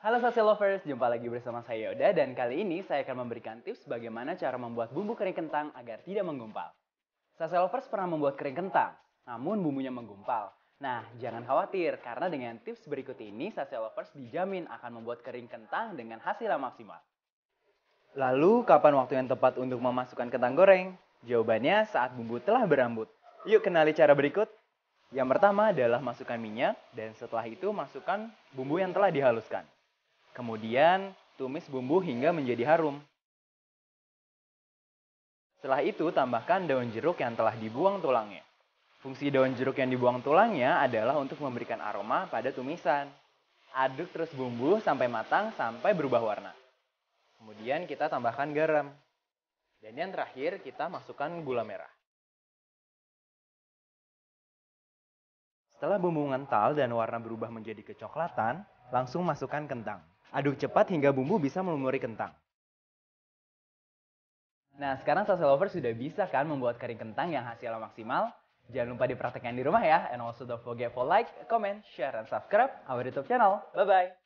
Halo sosial Lovers, jumpa lagi bersama saya Yoda dan kali ini saya akan memberikan tips bagaimana cara membuat bumbu kering kentang agar tidak menggumpal. Sosial Lovers pernah membuat kering kentang, namun bumbunya menggumpal. Nah, jangan khawatir karena dengan tips berikut ini sosial Lovers dijamin akan membuat kering kentang dengan hasil yang maksimal. Lalu, kapan waktu yang tepat untuk memasukkan kentang goreng? Jawabannya saat bumbu telah berambut. Yuk kenali cara berikut. Yang pertama adalah masukkan minyak dan setelah itu masukkan bumbu yang telah dihaluskan. Kemudian tumis bumbu hingga menjadi harum. Setelah itu tambahkan daun jeruk yang telah dibuang tulangnya. Fungsi daun jeruk yang dibuang tulangnya adalah untuk memberikan aroma pada tumisan. Aduk terus bumbu sampai matang sampai berubah warna. Kemudian kita tambahkan garam. Dan yang terakhir kita masukkan gula merah. Setelah bumbu mengental dan warna berubah menjadi kecoklatan, langsung masukkan kentang. Aduk cepat hingga bumbu bisa melumuri kentang. Nah, sekarang salsa lover sudah bisa kan membuat kering kentang yang hasilnya maksimal? Jangan lupa dipraktekkan di rumah ya. And also don't forget for like, comment, share, and subscribe our YouTube channel. Bye-bye!